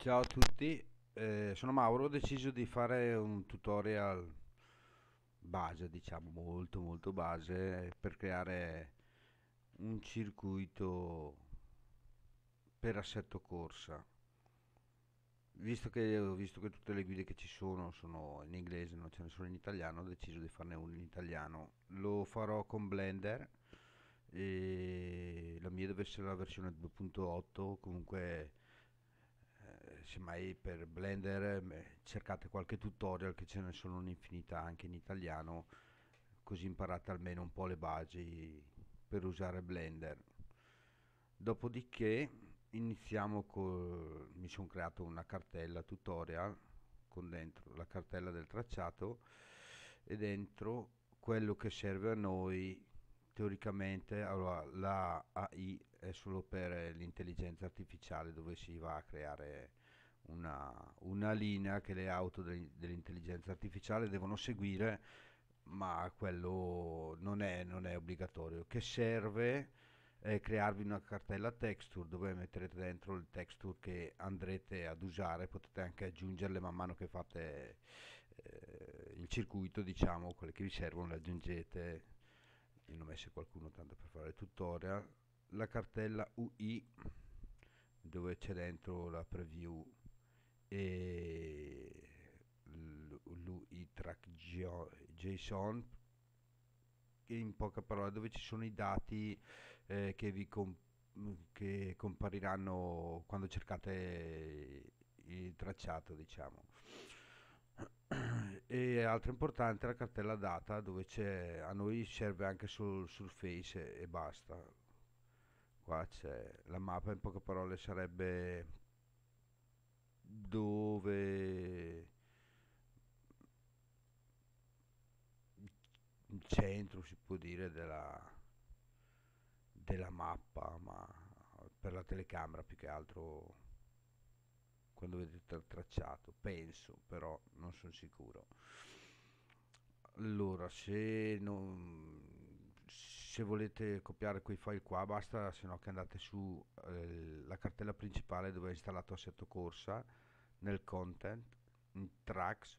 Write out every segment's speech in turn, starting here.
Ciao a tutti, eh, sono Mauro, ho deciso di fare un tutorial base, diciamo molto molto base, per creare un circuito per assetto corsa. Visto che ho visto che tutte le guide che ci sono sono in inglese, non ce ne sono in italiano, ho deciso di farne uno in italiano. Lo farò con Blender e la mia deve essere la versione 2.8, comunque se mai per Blender ehm, cercate qualche tutorial che ce ne sono un'infinità anche in italiano così imparate almeno un po' le basi per usare Blender dopodiché iniziamo con mi sono creato una cartella tutorial con dentro la cartella del tracciato e dentro quello che serve a noi teoricamente allora, la AI è solo per l'intelligenza artificiale dove si va a creare una, una linea che le auto de, dell'intelligenza artificiale devono seguire, ma quello non è, non è obbligatorio. Che serve è crearvi una cartella texture dove metterete dentro le texture che andrete ad usare, potete anche aggiungerle man mano che fate eh, il circuito, diciamo, quelle che vi servono le aggiungete. Io ne ho messo qualcuno tanto per fare il tutorial. La cartella UI dove c'è dentro la preview e lui track JSON in poche parole dove ci sono i dati eh, che vi comp- che compariranno quando cercate il tracciato diciamo e altro importante è la cartella data dove c'è a noi serve anche sul, sul face e basta qua c'è la mappa in poche parole sarebbe dove il centro si può dire della, della mappa ma per la telecamera più che altro quando vedete il tracciato penso però non sono sicuro allora se non se volete copiare quei file qua basta se no che andate su eh, la cartella principale dove è installato assetto corsa nel content in tracks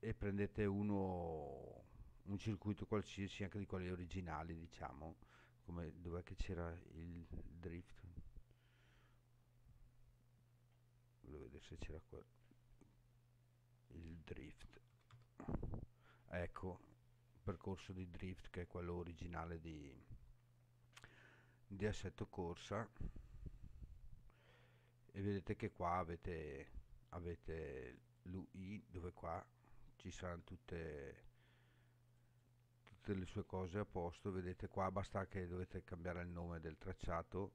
e prendete uno un circuito qualsiasi anche di quelli originali diciamo come dov'è che c'era il drift voglio vedere se c'era quello il drift ecco percorso di drift che è quello originale di, di assetto corsa e vedete che qua avete, avete l'UI dove qua ci saranno tutte tutte le sue cose a posto vedete qua basta che dovete cambiare il nome del tracciato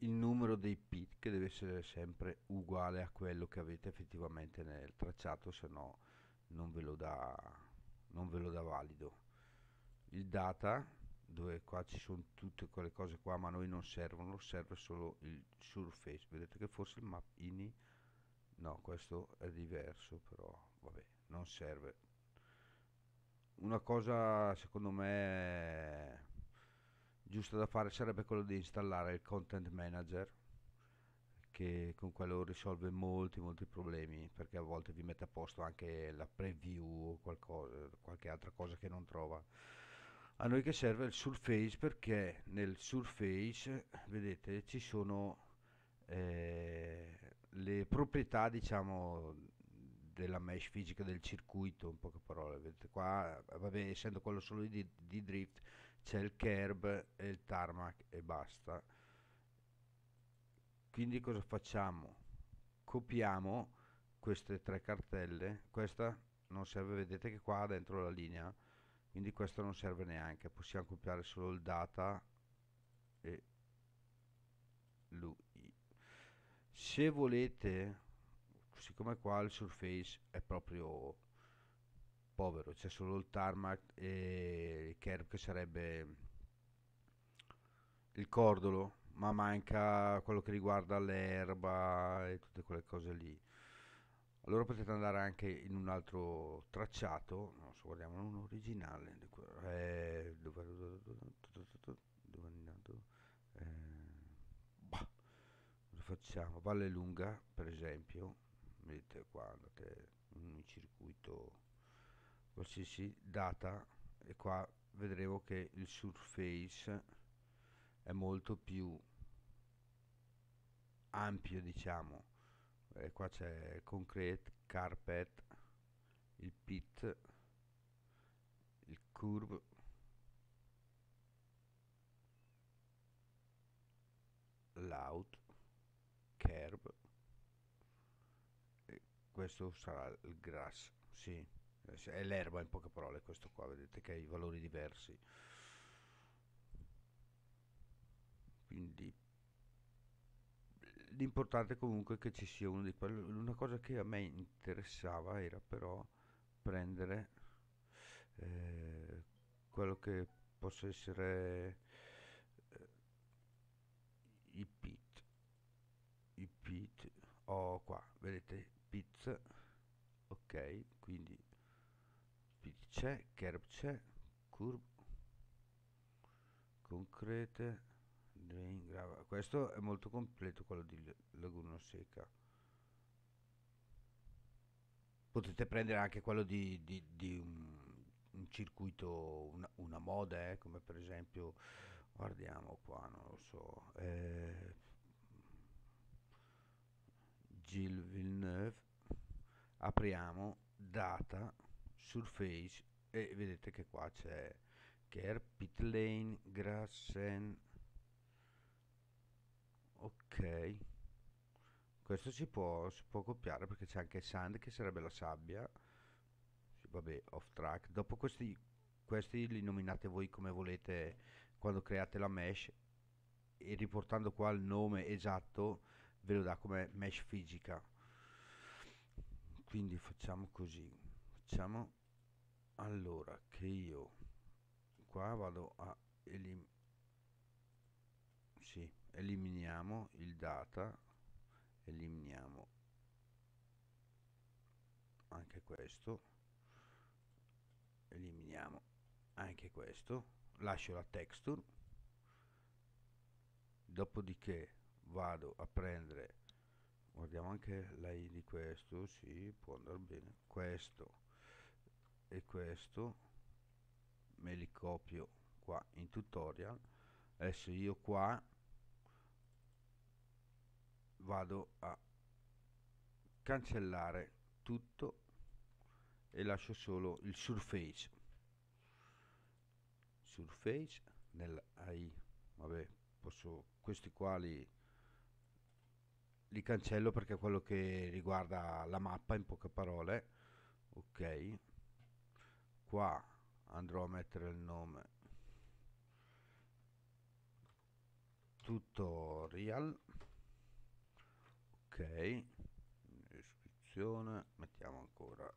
il numero dei pit che deve essere sempre uguale a quello che avete effettivamente nel tracciato se no non ve lo dà non ve lo dà valido il data dove qua ci sono tutte quelle cose qua ma a noi non servono serve solo il surface vedete che forse il map ini no questo è diverso però vabbè non serve una cosa secondo me giusta da fare sarebbe quello di installare il content manager che con quello risolve molti molti problemi perché a volte vi mette a posto anche la preview o qualcosa, qualche altra cosa che non trova a noi che serve il surface perché nel surface vedete ci sono eh, le proprietà diciamo della mesh fisica del circuito in poche parole vedete qua vabbè essendo quello solo di, di drift c'è il kerb e il tarmac e basta quindi cosa facciamo copiamo queste tre cartelle questa non serve vedete che qua dentro la linea quindi questo non serve neanche possiamo copiare solo il data e l'ui se volete siccome qua il surface è proprio povero c'è solo il tarmac e il kerb che sarebbe il cordolo ma manca quello che riguarda l'erba e tutte quelle cose lì. Allora potete andare anche in un altro tracciato, non so, guardiamo un originale, eh, dove, dove, dove, dove è andato? Eh, facciamo? Valle Lunga, per esempio, vedete qua, andate in un circuito qualsiasi data e qua vedremo che il surface è molto più ampio diciamo eh, qua c'è concrete carpet il pit il curve l'out curb e questo sarà il grass sì è l'erba in poche parole questo qua vedete che ha i valori diversi quindi l'importante comunque è che ci sia uno di quelli. Una cosa che a me interessava era però prendere eh, quello che possa essere eh, i pit. I pit ho oh, qua, vedete, pit. Ok, quindi pit c'è, curb c'è, curve concrete drain, grava. Questo è molto completo quello di Laguna Seca. Potete prendere anche quello di, di, di un, un, circuito, una, una moda, eh, come per esempio, guardiamo qua, non lo so, eh, Gilles Villeneuve, apriamo data, surface e vedete che qua c'è care, pit lane, Grassen, ok questo si può, si può copiare perché c'è anche sand che sarebbe la sabbia vabbè off track dopo questi, questi li nominate voi come volete quando create la mesh e riportando qua il nome esatto ve lo dà come mesh fisica quindi facciamo così facciamo allora che io qua vado a eliminare eliminiamo il data eliminiamo anche questo eliminiamo anche questo lascio la texture dopodiché vado a prendere guardiamo anche la i di questo si sì, può andare bene questo e questo me li copio qua in tutorial adesso io qua vado a cancellare tutto e lascio solo il surface surface nel AI vabbè posso questi quali li cancello perché è quello che riguarda la mappa in poche parole ok qua andrò a mettere il nome tutorial ok mettiamo ancora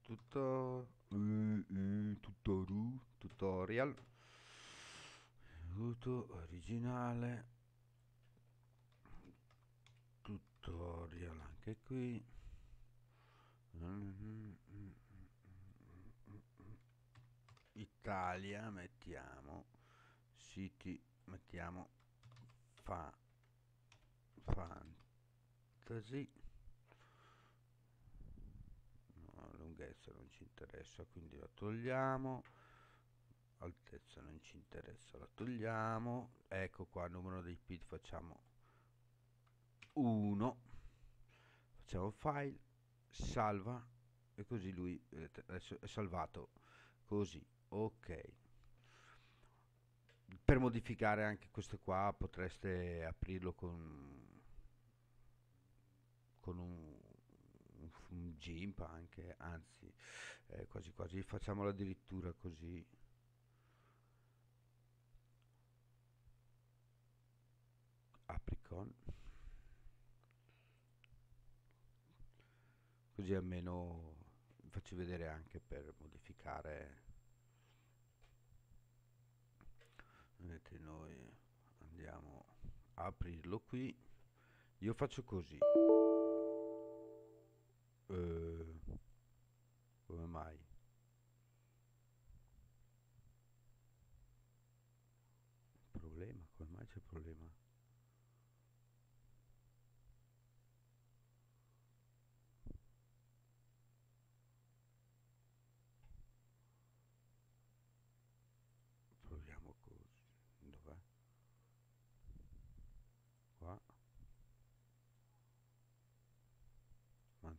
tutto uh, uh, tutorial tutto originale tutorial anche qui Italia mettiamo siti mettiamo fa, fa così no, lunghezza non ci interessa quindi la togliamo altezza non ci interessa la togliamo ecco qua numero dei bit facciamo 1 facciamo file salva e così lui adesso è salvato così ok per modificare anche questo qua potreste aprirlo con con un, un, un gimp anche, anzi eh, quasi quasi facciamolo addirittura così. Apricon. Così almeno vi faccio vedere anche per modificare. Vedete noi andiamo a aprirlo qui. Io faccio così. Eh, come mai? Problema? Come mai c'è problema?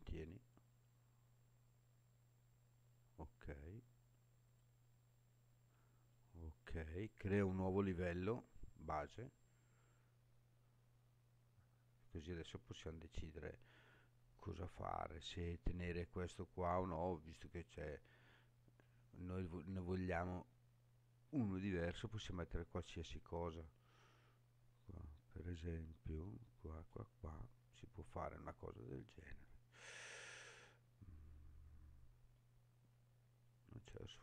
tieni ok ok crea un nuovo livello base così adesso possiamo decidere cosa fare se tenere questo qua o no visto che c'è noi ne vogliamo uno diverso possiamo mettere qualsiasi cosa qua, per esempio qua qua qua si può fare una cosa del genere Church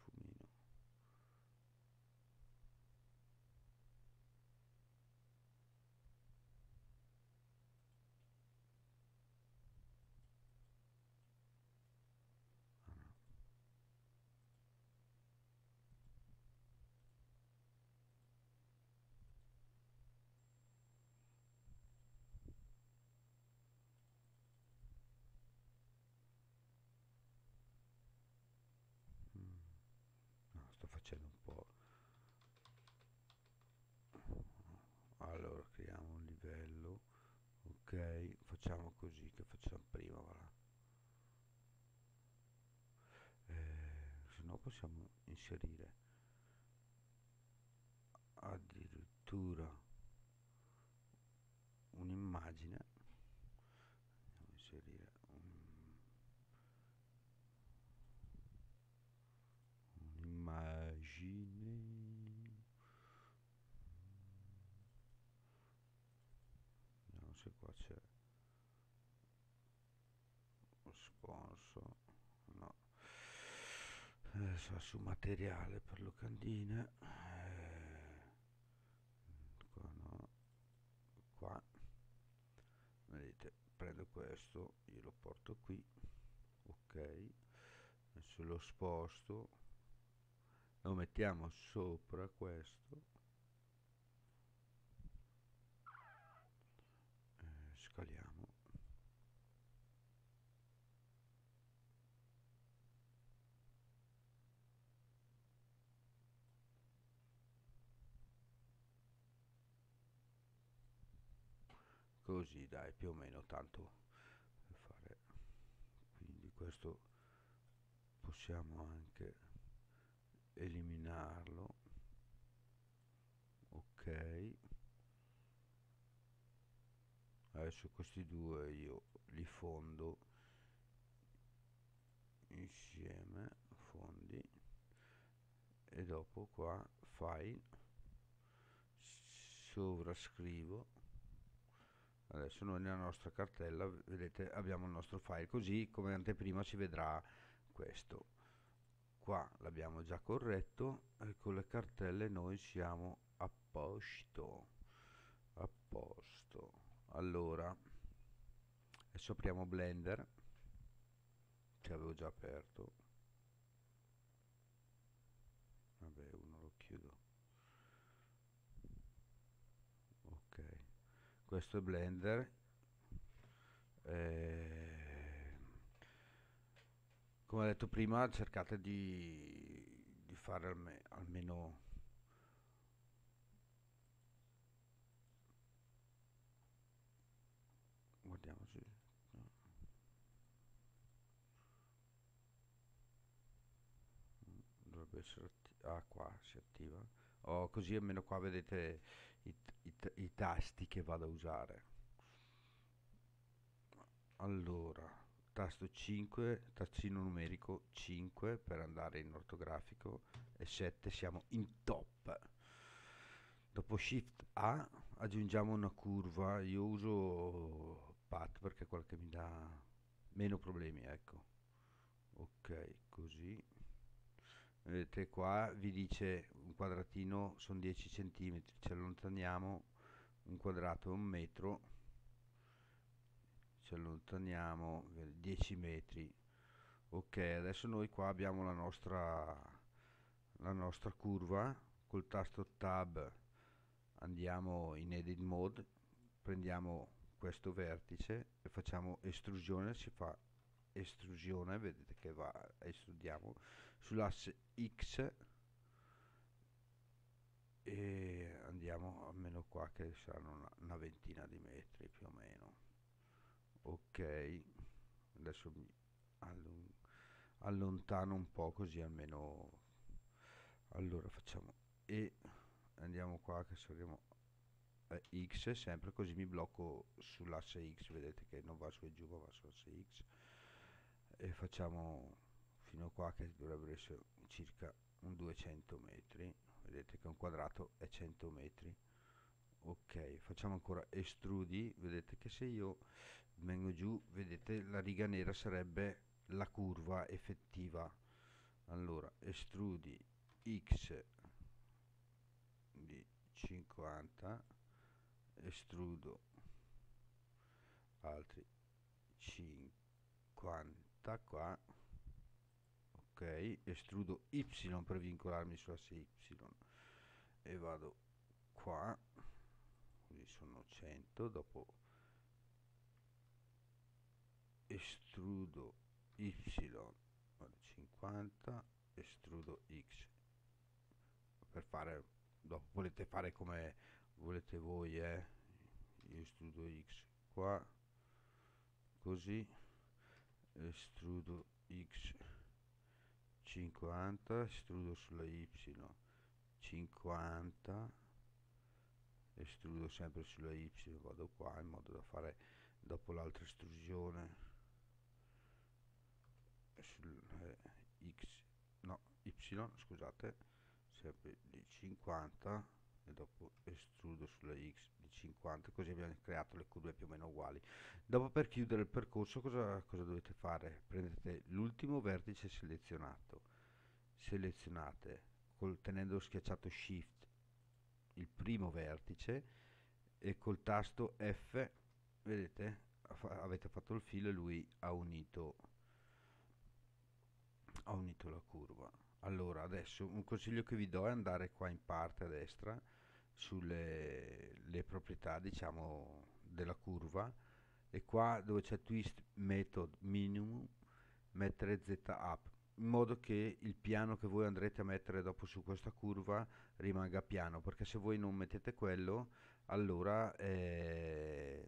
facciamo così che facciamo prima voilà. eh, se no possiamo inserire addirittura sponsor no eh, adesso su materiale per locandine eh, qua no qua vedete prendo questo glielo porto qui ok adesso lo sposto lo mettiamo sopra questo eh, scaliamo così dai più o meno tanto per fare quindi questo possiamo anche eliminarlo ok adesso questi due io li fondo insieme fondi e dopo qua file sovrascrivo adesso noi nella nostra cartella vedete abbiamo il nostro file così come anteprima si vedrà questo qua l'abbiamo già corretto e con le cartelle noi siamo a posto a posto allora adesso apriamo blender che avevo già aperto vabbè uno questo è Blender eh, come ho detto prima cercate di, di fare alme, almeno guardiamoci dovrebbe essere ah qua si attiva oh, così almeno qua vedete i, i tasti che vado a usare allora tasto 5 tastino numerico 5 per andare in ortografico e 7 siamo in top dopo shift A aggiungiamo una curva io uso path perché è quella che mi dà meno problemi ecco ok così vedete qua vi dice un quadratino sono 10 cm ci allontaniamo un quadrato è un metro ci allontaniamo 10 metri ok adesso noi qua abbiamo la nostra la nostra curva col tasto tab andiamo in edit mode prendiamo questo vertice e facciamo estrusione si fa estrusione vedete che va estrudiamo sull'asse X e andiamo almeno qua che saranno una, una, ventina di metri più o meno ok adesso mi allung allontano un po' così almeno allora facciamo e andiamo qua che saremo a X sempre così mi blocco sull'asse X vedete che non va su e giù ma va sull'asse X e facciamo fino a qua che dovrebbero essere circa un 200 metri vedete che un quadrato è 100 metri ok facciamo ancora estrudi vedete che se io vengo giù vedete la riga nera sarebbe la curva effettiva allora estrudi x di 50 estrudo altri 50 qua estrudo y per vincolarmi sulla sull'asse y e vado qua quindi sono 100 dopo estrudo y vado 50 estrudo x per fare dopo volete fare come volete voi eh io estrudo x qua così estrudo x 50 estrudo sulla y 50 estrudo sempre sulla y vado qua in modo da fare dopo l'altra estrusione sul eh, x no y scusate sempre di 50 e dopo estrudo sulla x di 50 così abbiamo creato le curve più o meno uguali dopo per chiudere il percorso cosa, cosa dovete fare? prendete l'ultimo vertice selezionato selezionate col, tenendo schiacciato shift il primo vertice e col tasto F vedete avete fatto il filo e lui ha unito ha unito la curva allora adesso un consiglio che vi do è andare qua in parte a destra sulle proprietà diciamo della curva e qua dove c'è twist method minimum mettere z up in modo che il piano che voi andrete a mettere dopo su questa curva rimanga piano perché se voi non mettete quello allora eh,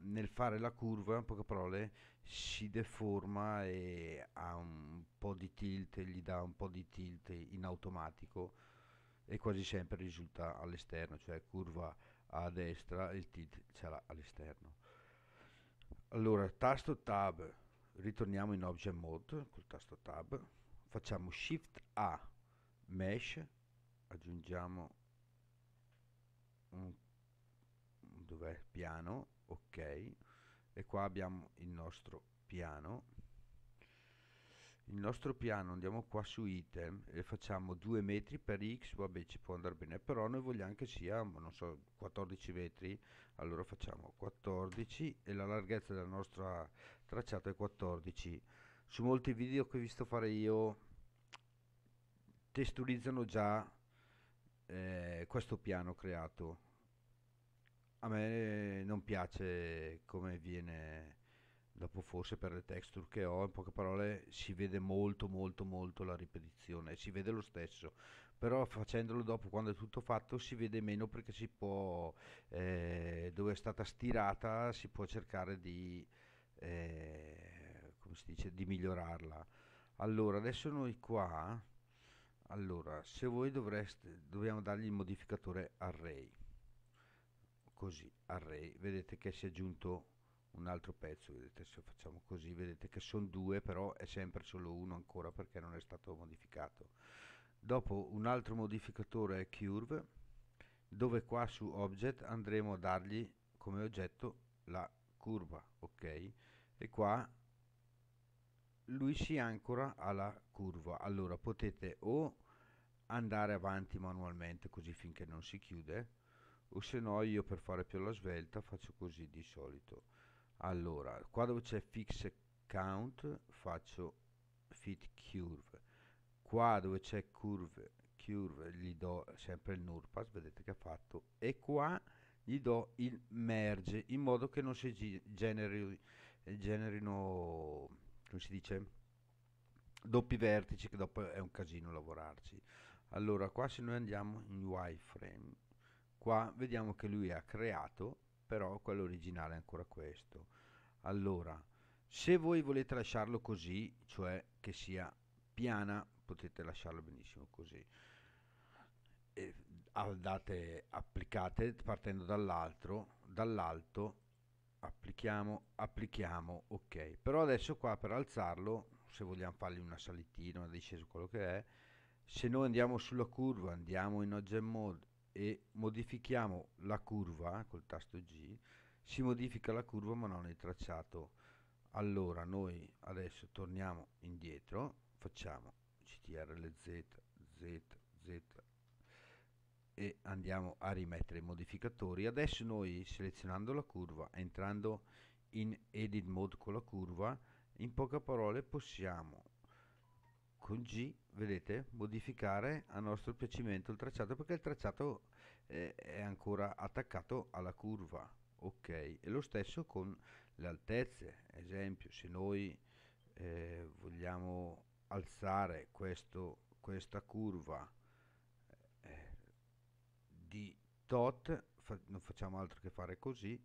nel fare la curva in poche parole si deforma e ha un po' di tilt gli dà un po' di tilt in automatico e quasi sempre risulta all'esterno, cioè curva a destra il ce l'ha all'esterno. Allora, tasto Tab, ritorniamo in Object Mode col tasto Tab, facciamo Shift A, Mesh, aggiungiamo un, un dov'è? piano, ok, e qua abbiamo il nostro piano il nostro piano andiamo qua su item e facciamo 2 metri per x vabbè ci può andare bene però noi vogliamo che sia non so 14 metri allora facciamo 14 e la larghezza della nostra tracciata è 14 su molti video che ho visto fare io texturizzano già eh, questo piano creato a me non piace come viene dopo forse per le texture che ho, in poche parole si vede molto molto molto la ripetizione, si vede lo stesso, però facendolo dopo quando è tutto fatto si vede meno perché si può, eh, dove è stata stirata si può cercare di, eh, come si dice, di migliorarla. Allora, adesso noi qua, allora, se voi dovreste, dobbiamo dargli il modificatore array, così, array, vedete che si è aggiunto un altro pezzo vedete se facciamo così vedete che sono due però è sempre solo uno ancora perché non è stato modificato dopo un altro modificatore è curve dove qua su object andremo a dargli come oggetto la curva ok e qua lui si ancora alla curva allora potete o andare avanti manualmente così finché non si chiude o se no io per fare più alla svelta faccio così di solito allora qua dove c'è fix count faccio fit curve qua dove c'è curve curve gli do sempre il nurpass vedete che ha fatto e qua gli do il merge in modo che non si generi, generino come si dice doppi vertici che dopo è un casino lavorarci allora qua se noi andiamo in wireframe qua vediamo che lui ha creato però quello originale è ancora questo allora se voi volete lasciarlo così cioè che sia piana potete lasciarlo benissimo così e ah, date, applicate partendo dall'altro dall'alto applichiamo applichiamo ok però adesso qua per alzarlo se vogliamo fargli una salitina una discesa quello che è se noi andiamo sulla curva andiamo in ogget mode e modifichiamo la curva eh, col tasto G si modifica la curva ma non il tracciato allora noi adesso torniamo indietro facciamo ctrlz z z e andiamo a rimettere i modificatori adesso noi selezionando la curva entrando in edit mode con la curva in poche parole possiamo con G vedete modificare a nostro piacimento il tracciato perché il tracciato eh, è ancora attaccato alla curva ok e lo stesso con le altezze esempio se noi eh, vogliamo alzare questo, questa curva eh, di tot fa non facciamo altro che fare così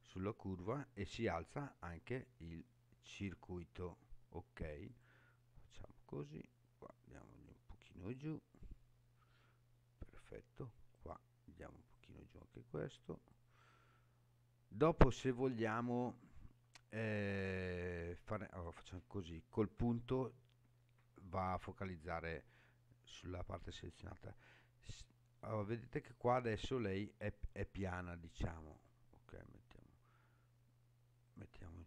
sulla curva e si alza anche il circuito ok così qua andiamogli un pochino giù perfetto qua andiamo un pochino giù anche questo dopo se vogliamo eh, fare allora facciamo così col punto va a focalizzare sulla parte selezionata allora, vedete che qua adesso lei è, è piana diciamo ok mettiamo mettiamo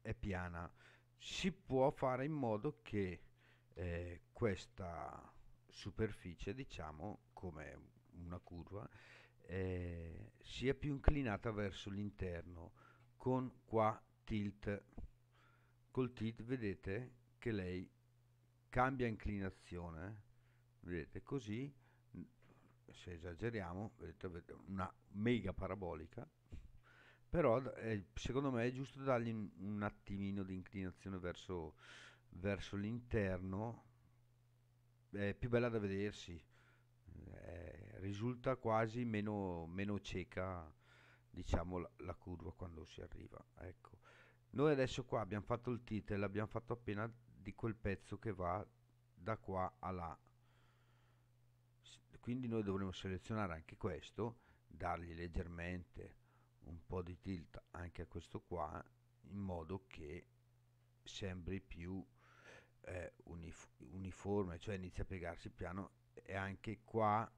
è piana si può fare in modo che eh, questa superficie, diciamo, come una curva, eh, sia più inclinata verso l'interno con qua tilt. Col tilt vedete che lei cambia inclinazione, vedete così, se esageriamo, vedete, avete una mega parabolica, però eh, secondo me è giusto dargli un attimino di inclinazione verso verso l'interno è più bella da vedersi, eh, risulta quasi meno, meno cieca diciamo la, la, curva quando si arriva. Ecco. Noi adesso qua abbiamo fatto il titolo abbiamo fatto appena di quel pezzo che va da qua a là. Quindi noi dovremo selezionare anche questo, dargli leggermente un po' di tilt anche a questo qua, in modo che sembri più eh, unif- uniforme, cioè inizia a piegarsi piano e anche qua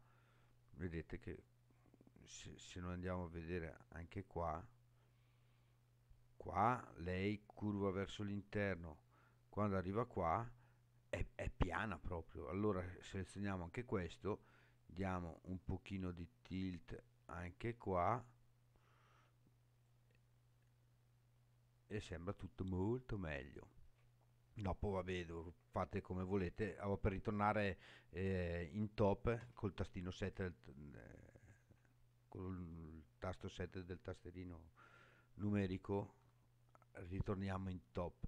vedete che se, se noi andiamo a vedere anche qua qua lei curva verso l'interno quando arriva qua è, è, piana proprio allora selezioniamo anche questo diamo un pochino di tilt anche qua e sembra tutto molto meglio dopo vabbè fate come volete allora, per ritornare eh, in top col tastino 7 eh, il tasto 7 del tasterino numerico ritorniamo in top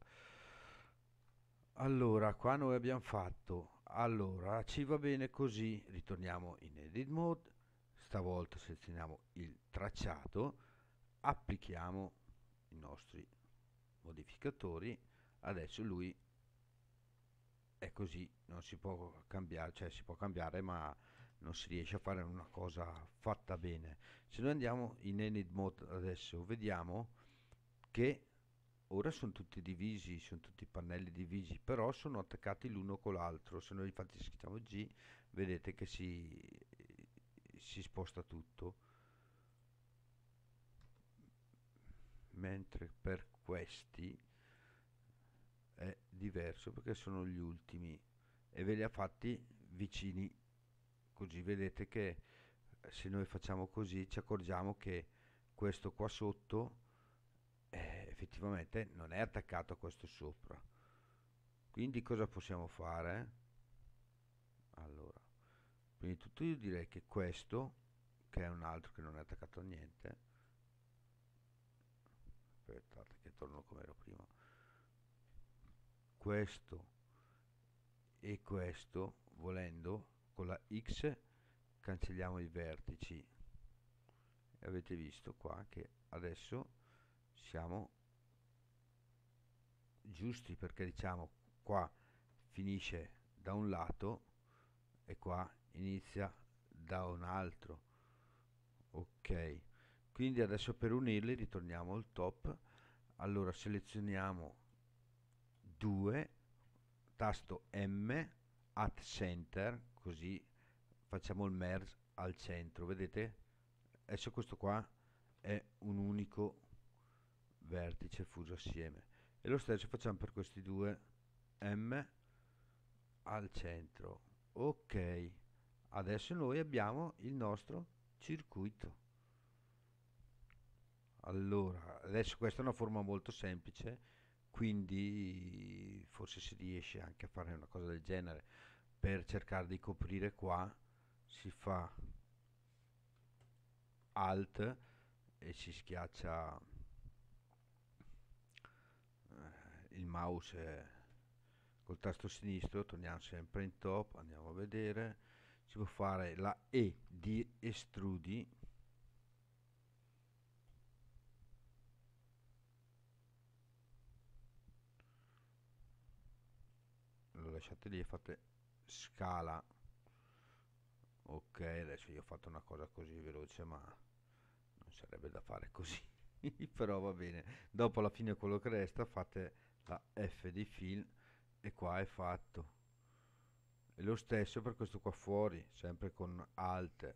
allora qua noi abbiamo fatto allora ci va bene così ritorniamo in edit mode stavolta selezioniamo il tracciato applichiamo i nostri modificatori adesso lui è così, non si può cambiare, cioè si può cambiare ma non si riesce a fare una cosa fatta bene. Se noi andiamo in Enid Mode adesso vediamo che ora sono tutti divisi, sono tutti i pannelli divisi, però sono attaccati l'uno con l'altro. Se noi infatti scriviamo G vedete che si, si sposta tutto. Mentre per questi è diverso perché sono gli ultimi e ve li ha fatti vicini così vedete che eh, se noi facciamo così ci accorgiamo che questo qua sotto eh, effettivamente non è attaccato a questo sopra quindi cosa possiamo fare allora prima di tutto io direi che questo che è un altro che non è attaccato a niente aspettate che torno come ero prima questo e questo volendo con la x cancelliamo i vertici e avete visto qua che adesso siamo giusti perché diciamo qua finisce da un lato e qua inizia da un altro ok quindi adesso per unirli ritorniamo al top allora selezioniamo 2 tasto M at center così facciamo il merge al centro vedete adesso questo qua è un unico vertice fuso assieme e lo stesso facciamo per questi due M al centro ok adesso noi abbiamo il nostro circuito allora adesso questa è una forma molto semplice quindi forse si riesce anche a fare una cosa del genere per cercare di coprire qua si fa alt e si schiaccia eh, il mouse col tasto sinistro torniamo sempre in top andiamo a vedere si può fare la E di estrudi lasciate lì e fate scala ok adesso io ho fatto una cosa così veloce ma non sarebbe da fare così però va bene dopo alla fine quello che resta fate la f di fill e qua è fatto e lo stesso per questo qua fuori sempre con alt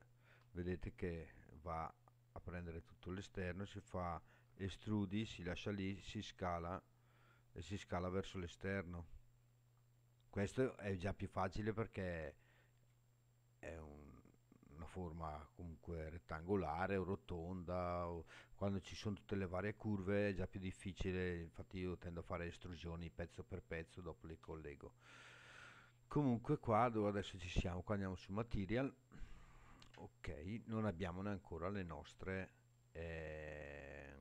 vedete che va a prendere tutto l'esterno si fa estrudi si lascia lì si scala e si scala verso l'esterno questo è già più facile perché è un- una forma comunque rettangolare o rotonda, o quando ci sono tutte le varie curve è già più difficile, infatti io tendo a fare estrusioni pezzo per pezzo, dopo le collego. Comunque qua dove adesso ci siamo, qua andiamo su material, ok, non abbiamo neanche ancora le nostre, eh,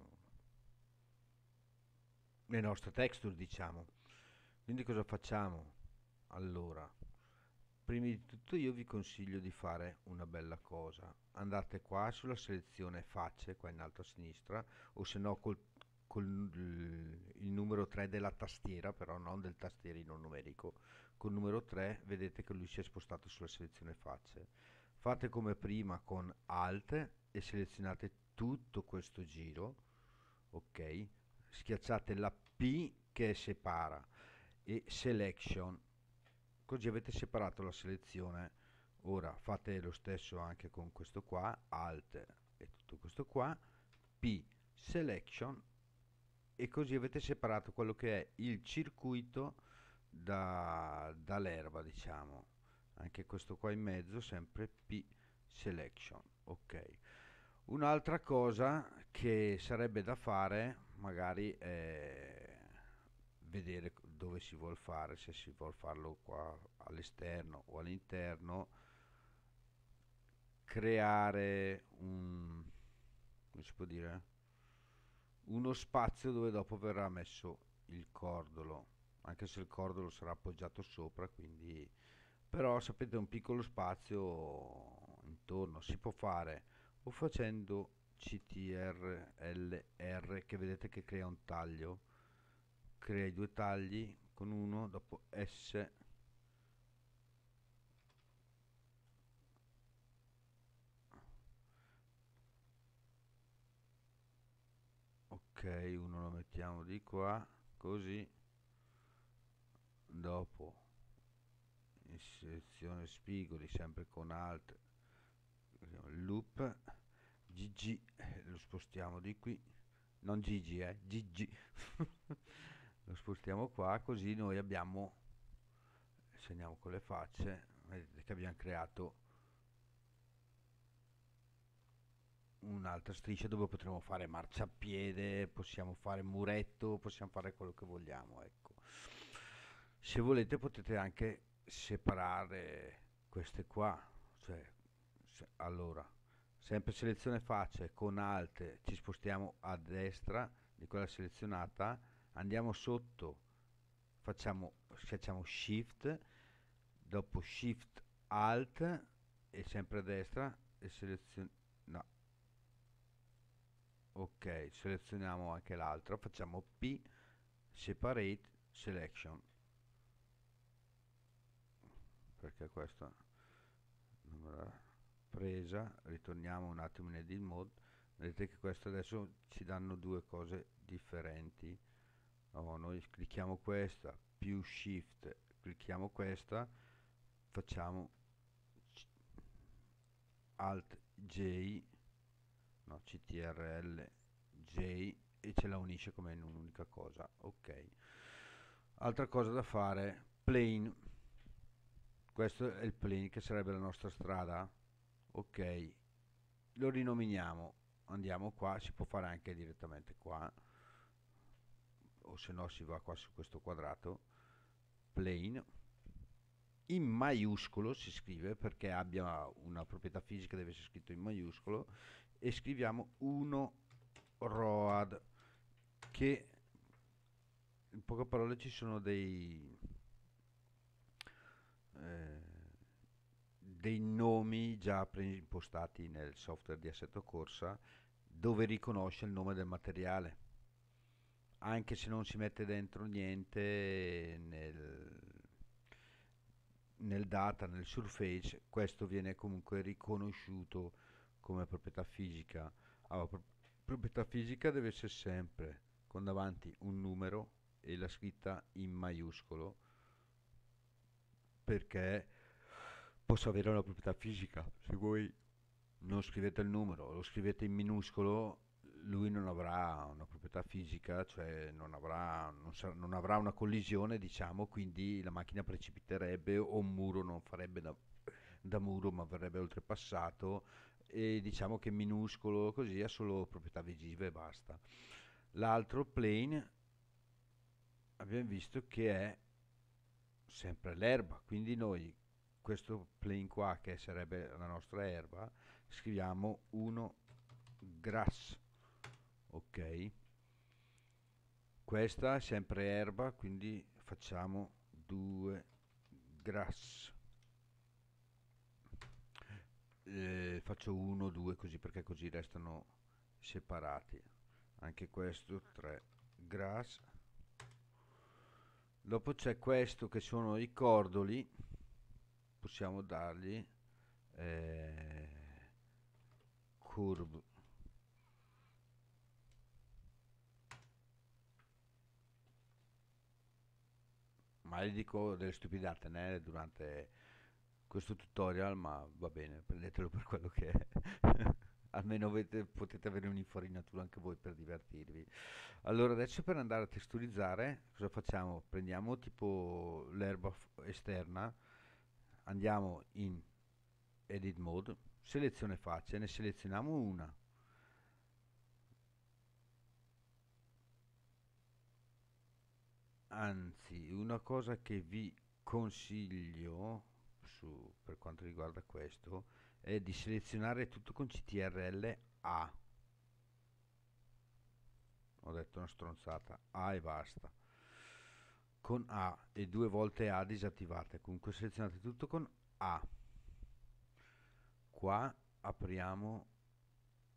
le nostre texture diciamo, quindi cosa facciamo? Allora, prima di tutto io vi consiglio di fare una bella cosa. Andate qua sulla selezione facce, qua in alto a sinistra, o se no col, col il numero 3 della tastiera, però non del tastierino numerico. Col numero 3 vedete che lui si è spostato sulla selezione facce. Fate come prima con Alt e selezionate tutto questo giro, ok? Schiacciate la P che separa e Selection così avete separato la selezione ora fate lo stesso anche con questo qua alt e tutto questo qua p selection e così avete separato quello che è il circuito da, dall'erba diciamo anche questo qua in mezzo sempre p selection ok un'altra cosa che sarebbe da fare magari è vedere dove si vuole fare, se si vuole farlo qua all'esterno o all'interno, creare un, dire, uno spazio dove dopo verrà messo il cordolo, anche se il cordolo sarà appoggiato sopra, quindi però sapete un piccolo spazio intorno si può fare o facendo CTRLR che vedete che crea un taglio crea i due tagli con uno dopo S ok uno lo mettiamo di qua così dopo sezione spigoli sempre con alt loop gg eh, lo spostiamo di qui non gg eh gg lo spostiamo qua così noi abbiamo se andiamo con le facce vedete che abbiamo creato un'altra striscia dove potremo fare marciapiede possiamo fare muretto possiamo fare quello che vogliamo ecco se volete potete anche separare queste qua cioè se, allora sempre selezione facce con alte ci spostiamo a destra di quella selezionata andiamo sotto, facciamo, schiacciamo Shift, dopo Shift Alt e sempre a destra e selezioniamo no. ok selezioniamo anche l'altro facciamo P separate selection perché questa non me presa ritorniamo un attimo in edit mode vedete che questo adesso ci danno due cose differenti oh, noi clicchiamo questa più shift clicchiamo questa facciamo alt j no ctrl j e ce la unisce come in un'unica cosa ok altra cosa da fare plane questo è il plane che sarebbe la nostra strada ok lo rinominiamo andiamo qua si può fare anche direttamente qua o se no si va qua su questo quadrato, plane, in maiuscolo si scrive perché abbia una proprietà fisica deve essere scritto in maiuscolo e scriviamo 1 ROAD che in poche parole ci sono dei eh, dei nomi già preimpostati nel software di assetto corsa dove riconosce il nome del materiale anche se non si mette dentro niente nel, nel data, nel surface, questo viene comunque riconosciuto come proprietà fisica. Allora, pro- proprietà fisica deve essere sempre con davanti un numero e la scritta in maiuscolo perché posso avere una proprietà fisica. Se voi non scrivete il numero, lo scrivete in minuscolo, lui non avrà una proprietà fisica, cioè non avrà, non sa- non avrà una collisione, diciamo, quindi la macchina precipiterebbe o un muro non farebbe da, da muro ma verrebbe oltrepassato e diciamo che minuscolo così ha solo proprietà visive e basta. L'altro plane abbiamo visto che è sempre l'erba, quindi noi questo plane qua che sarebbe la nostra erba scriviamo 1 grass ok questa è sempre erba quindi facciamo due grass eh, faccio uno due così perché così restano separati anche questo tre grass dopo c'è questo che sono i cordoli possiamo dargli eh, curve ma gli dico delle stupidate da durante questo tutorial, ma va bene, prendetelo per quello che è. Almeno avete, potete avere un'infarinatura anche voi per divertirvi. Allora adesso per andare a testurizzare cosa facciamo? Prendiamo tipo l'erba esterna, andiamo in edit mode, selezione facce, ne selezioniamo una anzi una cosa che vi consiglio su, per quanto riguarda questo è di selezionare tutto con CTRL A ho detto una stronzata A e basta con A e due volte A disattivate comunque selezionate tutto con A qua apriamo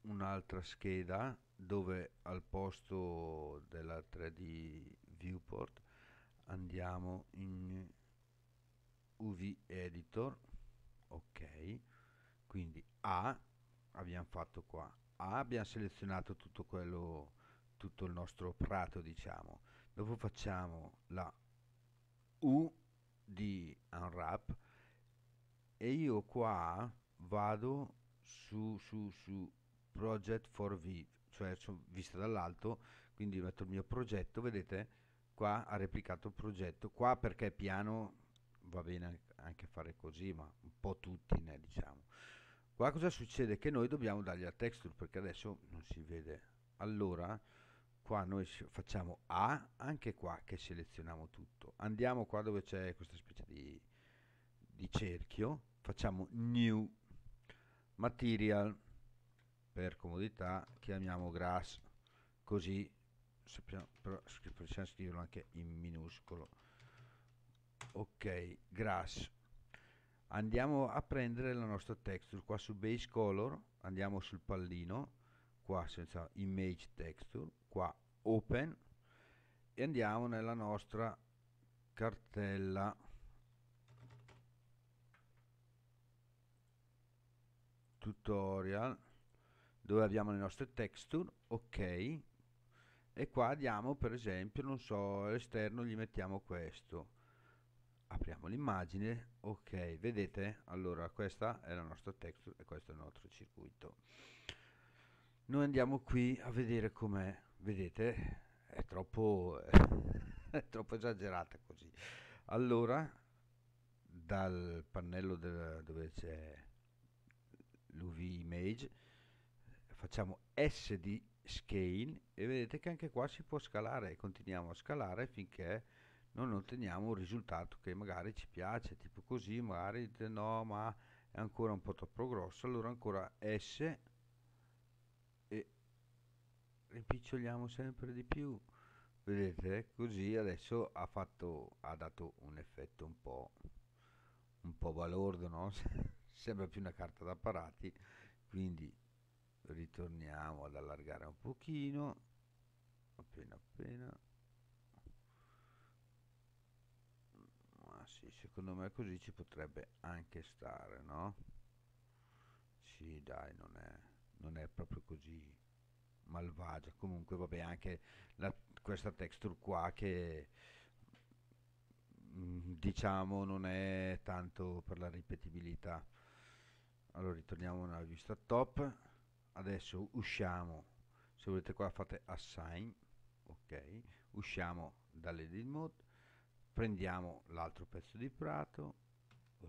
un'altra scheda dove al posto della 3D viewport andiamo in UV editor ok quindi A abbiamo fatto qua A abbiamo selezionato tutto quello tutto il nostro prato diciamo dopo facciamo la U di unwrap e io qua vado su, su, su project for V, cioè vista dall'alto quindi metto il mio progetto vedete qua ha replicato il progetto, qua perché piano va bene anche fare così, ma un po' tutti ne diciamo. Qua cosa succede? Che noi dobbiamo dargli la texture perché adesso non si vede. Allora qua noi facciamo A, anche qua che selezioniamo tutto. Andiamo qua dove c'è questa specie di, di cerchio, facciamo New Material, per comodità chiamiamo Grass, così sappiamo, però possiamo scriverlo anche in minuscolo ok grass andiamo a prendere la nostra texture qua su base color andiamo sul pallino qua senza image texture qua open e andiamo nella nostra cartella tutorial dove abbiamo le nostre texture ok e qua diamo per esempio non so all'esterno gli mettiamo questo apriamo l'immagine ok vedete allora questa è la nostra texture e questo è il nostro circuito noi andiamo qui a vedere com'è vedete è troppo è troppo esagerata così allora dal pannello del, dove c'è l'UV image facciamo SD Scale e vedete che anche qua si può scalare continuiamo a scalare finché non otteniamo un risultato che magari ci piace tipo così magari dite no ma è ancora un po' troppo grosso allora ancora S e rimpiccioliamo sempre di più vedete così adesso ha fatto ha dato un effetto un po' un po' balordo no? sembra più una carta da parati quindi ritorniamo ad allargare un pochino appena appena ma sì secondo me così ci potrebbe anche stare no sì dai non è non è proprio così malvagia comunque vabbè anche la, questa texture qua che mm, diciamo non è tanto per la ripetibilità allora ritorniamo nella vista top adesso usciamo se volete qua fate assign ok usciamo dall'edit mode prendiamo l'altro pezzo di prato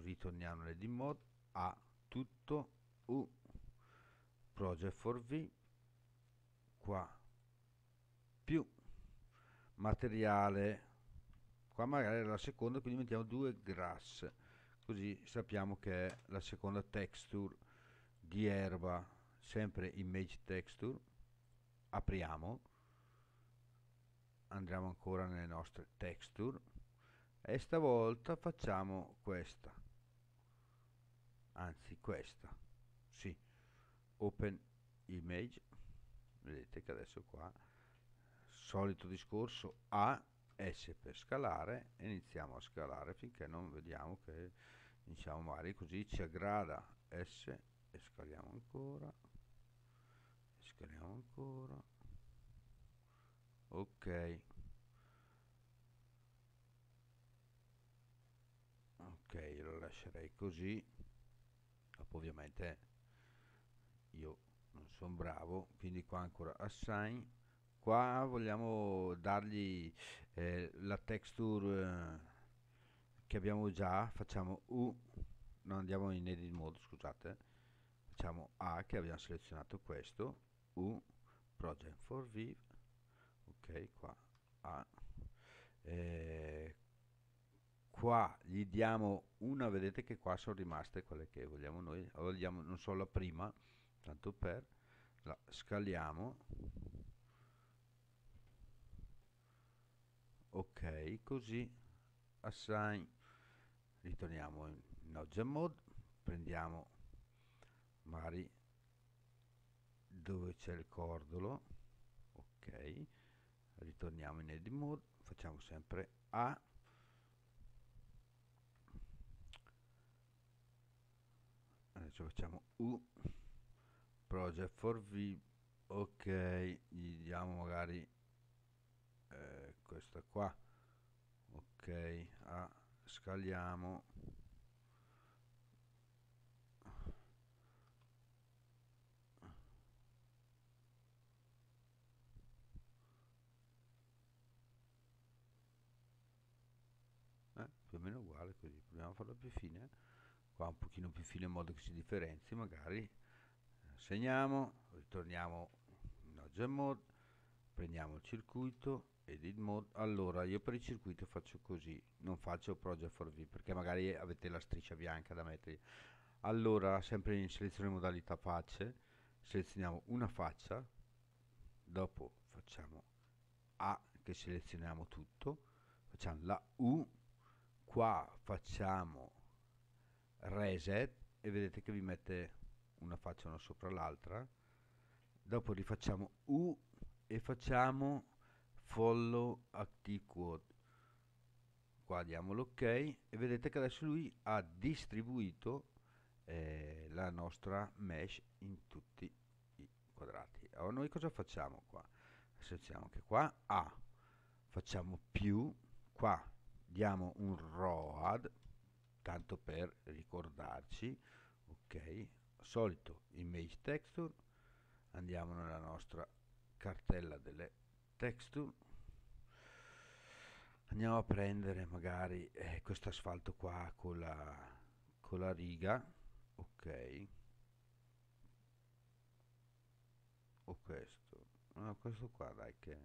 ritorniamo all'edit mode a tutto u project for v qua più materiale qua magari è la seconda quindi mettiamo due grass così sappiamo che è la seconda texture di erba sempre image texture apriamo andiamo ancora nelle nostre texture e stavolta facciamo questa anzi questa sì open image vedete che adesso qua solito discorso A S per scalare iniziamo a scalare finché non vediamo che diciamo magari così ci aggrada S e scaliamo ancora scanniamo ancora ok ok lo lascerei così dopo ovviamente io non sono bravo quindi qua ancora assign qua vogliamo dargli eh, la texture eh, che abbiamo già facciamo U non andiamo in edit mode scusate facciamo A che abbiamo selezionato questo u project for viv ok qua a eh, qua gli diamo una vedete che qua sono rimaste quelle che vogliamo noi allora diamo non so la prima tanto per la scaliamo ok così assign ritorniamo in node mode prendiamo magari dove c'è il cordolo ok ritorniamo in edit mode facciamo sempre a adesso facciamo u project for v ok gli diamo magari eh, questa qua ok a scaliamo più o meno uguale così proviamo a farla più fine qua un pochino più fine in modo che si differenzi magari segniamo ritorniamo in gem mode prendiamo il circuito edit mode allora io per il circuito faccio così non faccio project for v perché magari avete la striscia bianca da mettere allora sempre in selezione modalità facce selezioniamo una faccia dopo facciamo A che selezioniamo tutto facciamo la U qua facciamo reset e vedete che vi mette una faccia una sopra l'altra dopo rifacciamo U e facciamo follow active quote qua diamo l'ok e vedete che adesso lui ha distribuito eh, la nostra mesh in tutti i quadrati allora noi cosa facciamo qua? associamo che qua A facciamo più qua diamo un ROAD, tanto per ricordarci, ok, solito image texture, andiamo nella nostra cartella delle texture, andiamo a prendere magari eh, questo asfalto qua con la, con la riga, ok, o questo, no, questo qua dai che,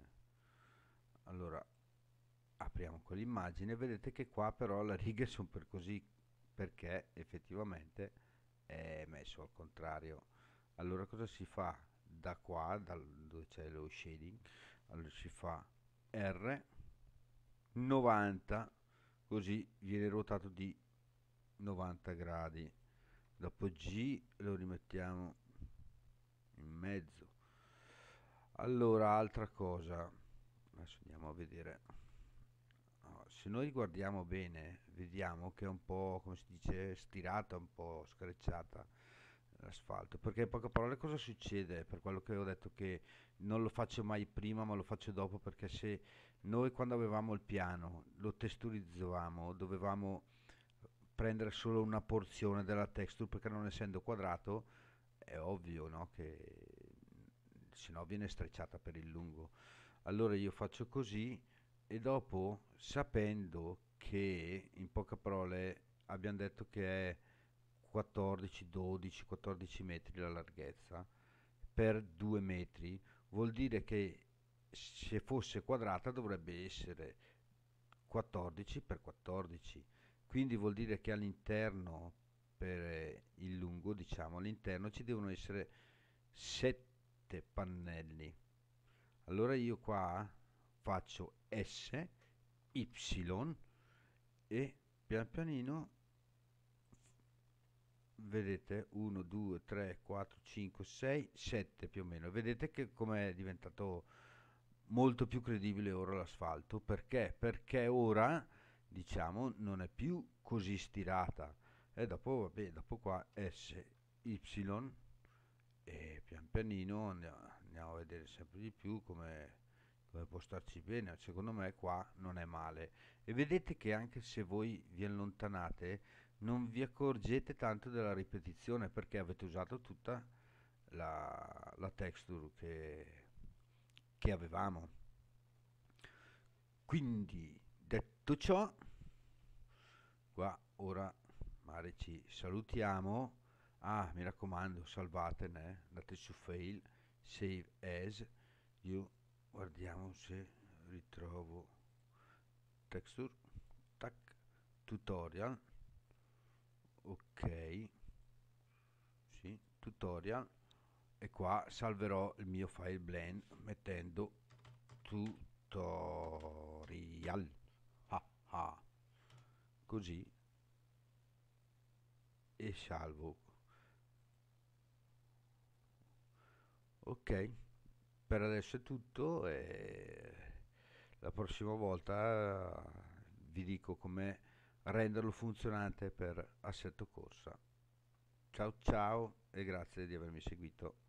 allora apriamo con l'immagine vedete che qua però le righe sono per così perché effettivamente è messo al contrario allora cosa si fa da qua dal, dove c'è lo shading allora si fa R 90 così viene ruotato di 90 gradi dopo G lo rimettiamo in mezzo allora altra cosa adesso andiamo a vedere se noi guardiamo bene, vediamo che è un po', come si dice, stirata, un po' screcciata l'asfalto. Perché in poche parole cosa succede? Per quello che ho detto che non lo faccio mai prima ma lo faccio dopo perché se noi quando avevamo il piano lo texturizzavamo, dovevamo prendere solo una porzione della texture perché non essendo quadrato è ovvio no? che se no viene strecciata per il lungo. Allora io faccio così e dopo sapendo che in poche parole abbiamo detto che è 14, 12, 14 metri la larghezza per 2 metri vuol dire che se fosse quadrata dovrebbe essere 14 per 14 quindi vuol dire che all'interno per eh, il lungo diciamo all'interno ci devono essere 7 pannelli allora io qua faccio S, Y e pian pianino vedete 1 2 3 4 5 6 7 più o meno vedete che come è diventato molto più credibile ora l'asfalto perché perché ora diciamo non è più così stirata e dopo vabbè dopo qua s y e pian pianino andiamo a vedere sempre di più come eh, può starci bene, secondo me qua non è male. E vedete che anche se voi vi allontanate non vi accorgete tanto della ripetizione perché avete usato tutta la, la texture che, che avevamo. Quindi detto ciò, qua ora Mare ci salutiamo. Ah, mi raccomando, salvatene, andate su Fail, Save As, You guardiamo se ritrovo texture tac tutorial ok sì, tutorial e qua salverò il mio file blend mettendo tutorial ah, ah. così e salvo ok per adesso è tutto e la prossima volta eh, vi dico come renderlo funzionante per assetto corsa. Ciao ciao e grazie di avermi seguito.